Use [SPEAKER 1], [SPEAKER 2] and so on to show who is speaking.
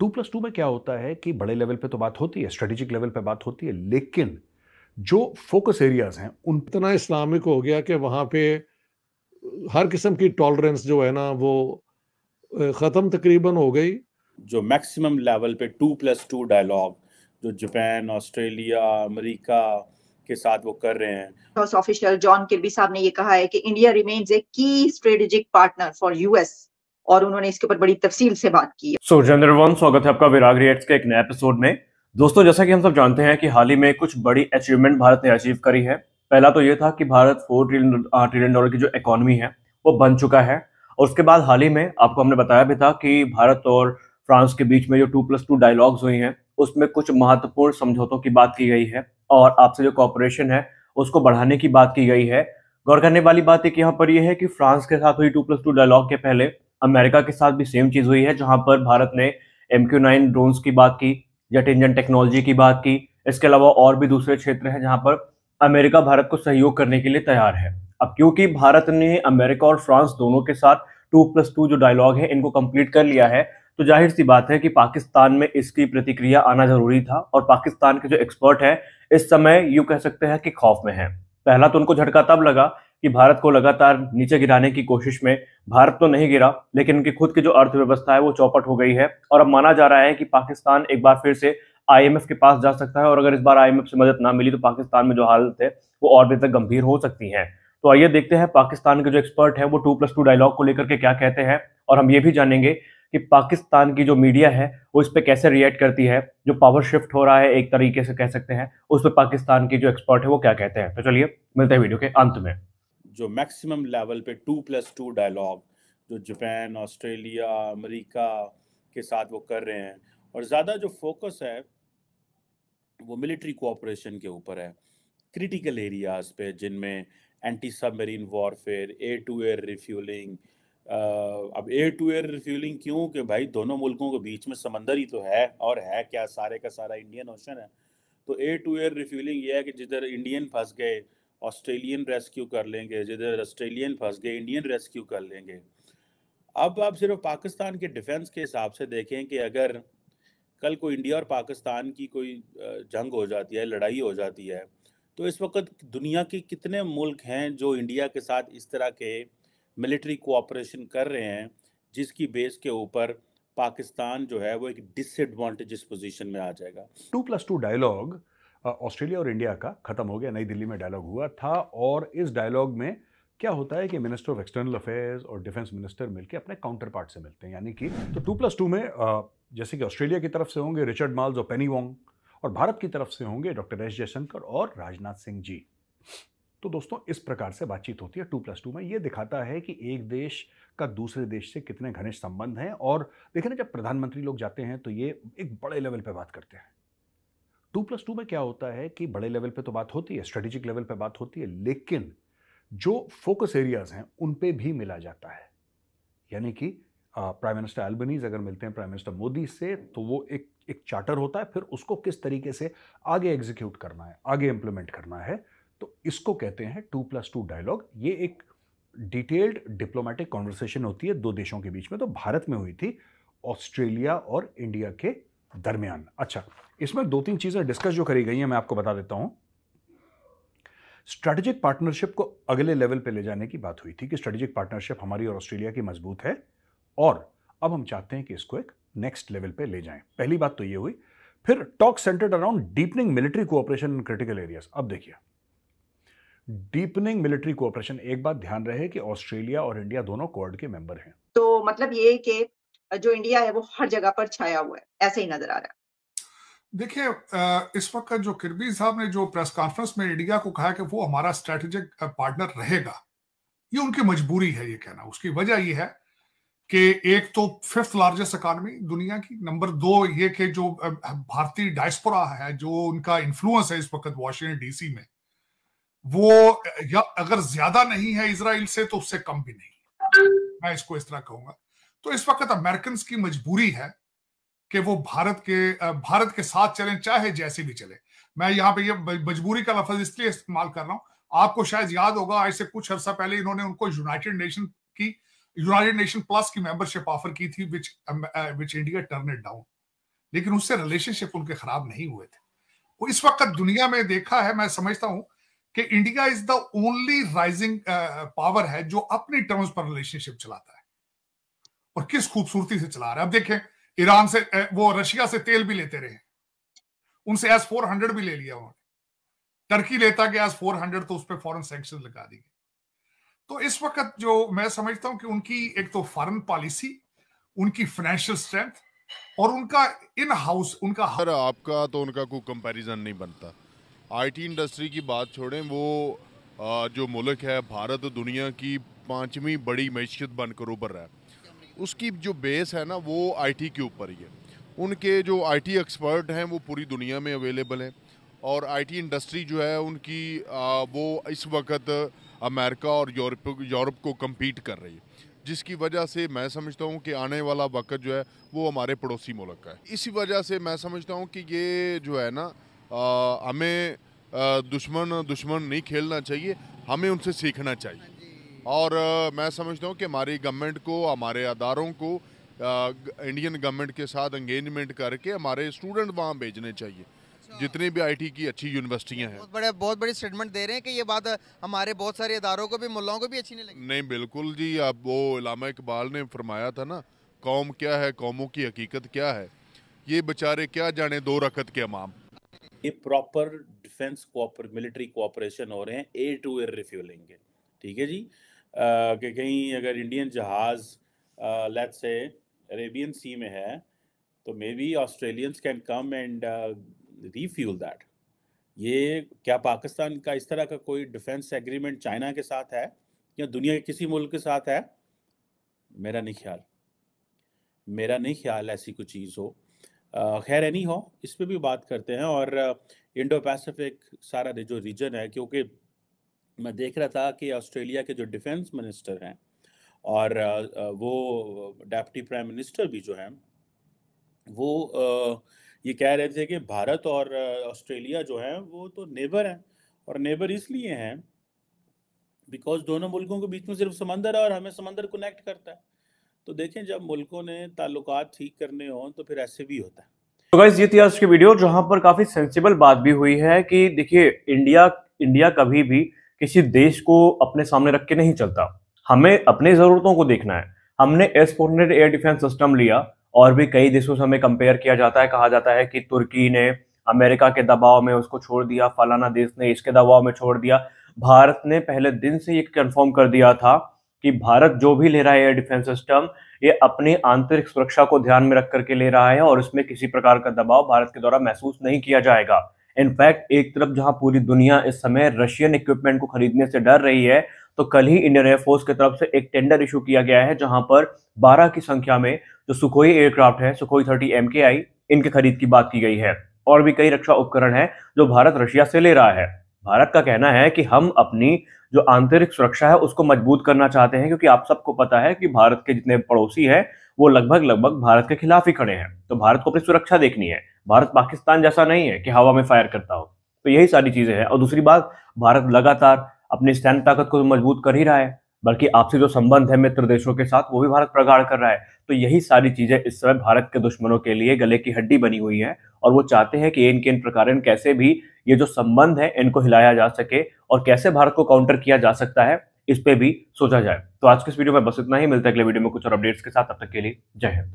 [SPEAKER 1] To plus to में क्या होता है कि बड़े लेवल पे तो बात होती है स्ट्रेटेजिक लेवल पे बात होती है लेकिन जो फोकस एरियाज हैं उन इतना इस्लामिक हो गया कि वहाँ पे हर किस्म की टॉलरेंस जो है ना वो ख़त्म तकरीबन हो गई
[SPEAKER 2] जो मैक्सिमम लेवल पे टू प्लस टू डायलॉग जो जापान ऑस्ट्रेलिया अमेरिका के साथ वो कर रहे हैं
[SPEAKER 3] हाउस ऑफिशियल जॉन किर्बी साहब ने ये कहा है कि इंडिया रिमेन्स ए की स्ट्रेटेजिक पार्टनर फॉर यूएस और उन्होंने इसके ऊपर बड़ी तफसील से बात
[SPEAKER 2] की
[SPEAKER 4] सो जनरवन स्वागत है आपका विराग रिएट्स के एक नए एपिसोड में दोस्तों जैसा कि हम सब जानते हैं कि हाल ही में कुछ बड़ी अचीवमेंट भारत ने अचीव करी है पहला तो ये था कि Bharat four trillion trillion dollar की जो इकोनॉमी है वो बन चुका है और उसके बाद हाल ही में आपको हमने बताया भी था कि भारत और फ्रांस के बीच में जो टू प्लस टू डायलॉग्स हुई हैं उसमें कुछ महत्वपूर्ण समझौतों की बात की गई है और आपसे जो कॉपरेशन है उसको बढ़ाने की बात की गई है गौर करने वाली बात एक यहाँ पर यह है कि फ्रांस के साथ हुई टू प्लस टू डायलॉग के पहले अमेरिका के साथ भी सेम चीज़ हुई है जहां पर भारत ने एम क्यू नाइन ड्रोन्स की बात की जेट इंजन टेक्नोलॉजी की बात की इसके अलावा और भी दूसरे क्षेत्र हैं जहां पर अमेरिका भारत को सहयोग करने के लिए तैयार है अब क्योंकि भारत ने अमेरिका और फ्रांस दोनों के साथ टू प्लस टू जो डायलॉग है इनको कंप्लीट कर लिया है तो जाहिर सी बात है कि पाकिस्तान में इसकी प्रतिक्रिया आना जरूरी था और पाकिस्तान के जो एक्सपर्ट हैं इस समय यू कह सकते हैं कि खौफ में हैं पहला तो उनको झटका तब लगा कि भारत को लगातार नीचे गिराने की कोशिश में भारत तो नहीं गिरा लेकिन उनकी खुद की जो अर्थव्यवस्था है वो चौपट हो गई है और अब माना जा रहा है कि पाकिस्तान एक बार फिर से आईएमएफ के पास जा सकता है और अगर इस बार आईएमएफ से मदद ना मिली तो पाकिस्तान में जो हालत है वो और भी तक गंभीर हो सकती है तो आइए देखते हैं पाकिस्तान के जो एक्सपर्ट है वो टू प्लस टू डायलॉग को लेकर के क्या कहते हैं और हम ये भी जानेंगे कि पाकिस्तान की जो मीडिया है वो इस पर कैसे रिएक्ट करती है जो पावर शिफ्ट हो रहा है एक तरीके से कह सकते हैं उस पर पाकिस्तान की जो एक्सपर्ट है वो क्या कहते हैं तो चलिए मिलते हैं वीडियो के अंत में
[SPEAKER 2] जो मैक्सिमम लेवल पे टू प्लस टू डायलॉग जो जापान ऑस्ट्रेलिया अमेरिका के साथ वो कर रहे हैं और ज़्यादा जो फोकस है वो मिलिट्री कोऑपरेशन के ऊपर है क्रिटिकल एरियाज पे जिनमें anti submarine warfare air to air refuelling अब एयर टू एयर रिफ्यूलिंग क्यों कि भाई दोनों मुल्कों के बीच में समंदर ही तो है और है क्या सारे का सारा इंडियन ओशन है तो एयर टू एयर रिफ्यूलिंग ये है कि जिधर इंडियन फंस गए ऑस्ट्रेलियन रेस्क्यू कर लेंगे जिधर ऑस्ट्रेलियन फंस गए इंडियन रेस्क्यू कर लेंगे अब आप सिर्फ पाकिस्तान के डिफेंस के हिसाब से देखें कि अगर कल को इंडिया और पाकिस्तान की कोई जंग हो जाती है लड़ाई हो जाती है तो इस वक्त दुनिया के कितने मुल्क हैं जो इंडिया के साथ इस तरह के मिलिट्री कोऑपरेशन कर रहे हैं जिसकी बेस के ऊपर पाकिस्तान जो है वो एक डिसएडवांटेज पोजीशन में आ जाएगा
[SPEAKER 1] two plus two dialogue Australia और इंडिया का ख़त्म हो गया नई दिल्ली में डायलॉग हुआ था और इस डायलॉग में क्या होता है कि मिनिस्टर ऑफ एक्सटर्नल अफेयर्स और डिफेंस मिनिस्टर मिलकर अपने काउंटर पार्ट से मिलते हैं यानी कि तो टू प्लस टू में जैसे कि ऑस्ट्रेलिया की तरफ से होंगे रिचर्ड माल्स और पेनी वोंग और भारत की तरफ से होंगे डॉक्टर एस जयशंकर और राजनाथ सिंह जी तो दोस्तों इस प्रकार से बातचीत होती है टू प्लस टू में ये दिखाता है कि एक देश का दूसरे देश से कितने घनिष्ठ संबंध हैं और देखें ना जब प्रधानमंत्री लोग जाते हैं तो ये एक बड़े लेवल पर बात करते हैं टू प्लस टू में क्या होता है कि बड़े लेवल पे तो बात होती है स्ट्रेटेजिक लेवल पे बात होती है लेकिन जो फोकस एरियाज हैं उन पे भी मिला जाता है यानी कि प्राइम मिनिस्टर एल्बनीज अगर मिलते हैं प्राइम मिनिस्टर मोदी से तो वो एक एक चार्टर होता है फिर उसको किस तरीके से आगे एग्जीक्यूट करना है आगे इम्प्लीमेंट करना है तो इसको कहते हैं टू प्लस टू डायलॉग ये एक डिटेल्ड डिप्लोमेटिक कॉन्वर्सेशन होती है दो देशों के बीच में तो भारत में हुई थी ऑस्ट्रेलिया और इंडिया के दरमियान अच्छा इसमें दो तीन चीज़ें डिस्कस जो करी गई हैं मैं आपको बता देता हूं स्ट्रेटेजिक पार्टनरशिप को अगले लेवल पे ले जाने की बात हुई थी कि स्ट्रेटेजिक पार्टनरशिप हमारी और ऑस्ट्रेलिया की मजबूत है और अब हम चाहते हैं कि इसको एक नेक्स्ट लेवल पे ले जाएं पहली बात तो ये हुई फिर talk centred around deepening military cooperation in critical areas अब देखिए डीपनिंग मिलिट्री कोऑपरेशन एक बात ध्यान रहे कि ऑस्ट्रेलिया और इंडिया दोनों क्वाड के मेंबर हैं
[SPEAKER 3] तो मतलब ये कि जो इंडिया है वो हर जगह पर छाया हुआ है ऐसे ही नजर आ रहा है देखिए इस वक्त जो किरबी साहब ने जो प्रेस कॉन्फ्रेंस में इंडिया को कहा कि वो हमारा स्ट्रेटेजिक पार्टनर रहेगा ये उनकी मजबूरी है ये कहना उसकी वजह ये है कि एक तो फिफ्थ लार्जेस्ट इकॉनमी दुनिया की नंबर दो ये कि जो भारतीय डायस्पोरा है जो उनका इन्फ्लुएंस है इस वक्त वॉशिंगटन डीसी में वो या अगर ज्यादा नहीं है इसराइल से तो उससे कम भी नहीं मैं इसको इस तरह कहूंगा तो इस वक्त अमेरिकन की मजबूरी है कि वो भारत के भारत के साथ चलें चाहे जैसे भी चले मैं यहाँ पे ये यह मजबूरी का लफज इसलिए इस्तेमाल कर रहा हूँ आपको शायद याद होगा आज से कुछ अर्सा पहले इन्होंने उनको यूनाइटेड नेशन की यूनाइटेड नेशन प्लस की मेंबरशिप ऑफर की थी which which India turn it down लेकिन उससे रिलेशनशिप उनके खराब नहीं हुए थे वो इस वक्त दुनिया में देखा है मैं समझता हूँ कि India is the only rising power है जो अपने टर्म्स पर रिलेशनशिप चलाता है और किस खूबसूरती से चला रहे अब देखें ईरान से वो रशिया से तेल भी लेते रहे उनसे एस फोर हंड्रेड भी ले लिया उन्होंने टर्की लेता गया एस फोर हंड्रेड तो उस पर फॉरन सेंक्शन लगा दी गई तो इस वक्त जो मैं समझता हूं कि उनकी एक तो फॉरन पॉलिसी उनकी फाइनेंशियल स्ट्रेंथ
[SPEAKER 5] और उनका इन हाउस उनका हर आपका तो उनका कोई कंपैरिजन नहीं बनता आईटी इंडस्ट्री की बात छोड़ें वो जो मुल्क है भारत दुनिया की पांचवी बड़ी मैशियत बनकर उभर रहा है उसकी जो बेस है ना वो आईटी के ऊपर ही है उनके जो आईटी एक्सपर्ट हैं वो पूरी दुनिया में अवेलेबल हैं और आईटी इंडस्ट्री जो है उनकी आ, वो इस वक्त अमेरिका और यूरोप यूरोप को कम्पीट कर रही है जिसकी वजह से मैं समझता हूँ कि आने वाला वक्त जो है वो हमारे पड़ोसी मुल्क का है इसी वजह से मैं समझता हूँ कि ये जो है ना हमें दुश्मन दुश्मन नहीं खेलना चाहिए हमें उनसे सीखना चाहिए और मैं समझता हूँ कि हमारी गवर्नमेंट को हमारे अदारों को इंडियन गवर्नमेंट के साथ एंगेजमेंट करके हमारे स्टूडेंट वहाँ भेजने चाहिए अच्छा। जितनी भी आईटी की अच्छी यूनिवर्सिटियाँ हैं बहुत
[SPEAKER 2] बड़े बहुत बड़ी स्टेटमेंट दे रहे हैं कि ये बात हमारे बहुत सारे इदारों को भी मुलाओं को भी अच्छी नहीं
[SPEAKER 5] लगी नहीं बिल्कुल जी अब वो इलामा इकबाल ने फरमाया था ना कौम क्या है कौमों की हकीकत क्या है
[SPEAKER 2] ये बेचारे क्या जाने दो रकत के अमाम ये प्रॉपर डिफेंस मिलिट्री कोऑपरेशन हो रहे हैं ए टू एयर रिफ्यूलिंग ठीक है जी कि कहीं अगर इंडियन जहाज़ लेट्स से अरेबियन सी में है तो may be Australians can come and refuel that ये क्या पाकिस्तान का इस तरह का कोई डिफेंस एग्रीमेंट चाइना के साथ है या दुनिया के किसी मुल्क के साथ है मेरा नहीं ख्याल मेरा नहीं ख्याल ऐसी कोई चीज़ हो खैर एनी हो इस पर भी बात करते हैं और इंडो पैसिफिक सारा जो रीजन है क्योंकि मैं देख रहा था कि ऑस्ट्रेलिया के जो डिफेंस मिनिस्टर हैं और वो डेप्टी प्राइम मिनिस्टर भी जो हैं वो ये कह रहे थे कि भारत और ऑस्ट्रेलिया जो है वो तो नेबर हैं और नेबर इसलिए हैं बिकॉज दोनों मुल्कों के बीच में सिर्फ समंदर है और हमें समंदर कनेक्ट करता है तो देखें जब मुल्कों ने ताल्लुक ठीक करने हों तो फिर ऐसे भी
[SPEAKER 4] होता है तो गाइज ये थी आज की वीडियो जहाँ पर काफ़ी सेंसिबल बात भी हुई है कि देखिए इंडिया इंडिया कभी भी किसी देश को अपने सामने रख के नहीं चलता हमें अपने ज़रूरतों को देखना है हमने S four hundred air defence system लिया और भी कई देशों से हमें कंपेयर किया जाता है कहा जाता है कि तुर्की ने अमेरिका के दबाव में उसको छोड़ दिया फलाना देश ने इसके दबाव में छोड़ दिया भारत ने पहले दिन से ये कंफर्म कर दिया था कि भारत जो भी ले रहा है एयर डिफेंस सिस्टम ये अपनी आंतरिक सुरक्षा को ध्यान में रख करके ले रहा है और इसमें किसी प्रकार का दबाव भारत के द्वारा महसूस नहीं किया जाएगा इनफैक्ट एक तरफ जहां पूरी दुनिया इस समय रशियन इक्विपमेंट को खरीदने से डर रही है तो कल ही इंडियन एयरफोर्स की तरफ से एक टेंडर इशू किया गया है जहां पर 12 की संख्या में जो सुखोई एयरक्राफ्ट है सुखोई थर्टी एम इनके खरीद की बात की गई है और भी कई रक्षा उपकरण है जो भारत रशिया से ले रहा है भारत का कहना है कि हम अपनी जो आंतरिक सुरक्षा है उसको मजबूत करना चाहते हैं क्योंकि आप सबको पता है कि भारत के जितने पड़ोसी हैं वो लगभग लगभग भारत के खिलाफ ही खड़े हैं तो भारत को अपनी सुरक्षा देखनी है भारत पाकिस्तान जैसा नहीं है कि हवा में फायर करता हो तो यही सारी चीज़ें हैं और दूसरी बात भारत लगातार अपनी स्थान ताकत को मजबूत कर ही रहा है बल्कि आपसी जो संबंध है मित्र देशों के साथ वो भी भारत प्रगाढ़ कर रहा है तो यही सारी चीज़ें इस समय भारत के दुश्मनों के लिए गले की हड्डी बनी हुई है और वो चाहते हैं कि इनके इन प्रकार कैसे भी ये जो संबंध है इनको हिलाया जा सके और कैसे भारत को काउंटर किया जा सकता है इस पर भी सोचा जाए तो आज के इस वीडियो में बस इतना ही मिलता है अगले वीडियो में कुछ और अपडेट्स के साथ अब तक के लिए जय हिंद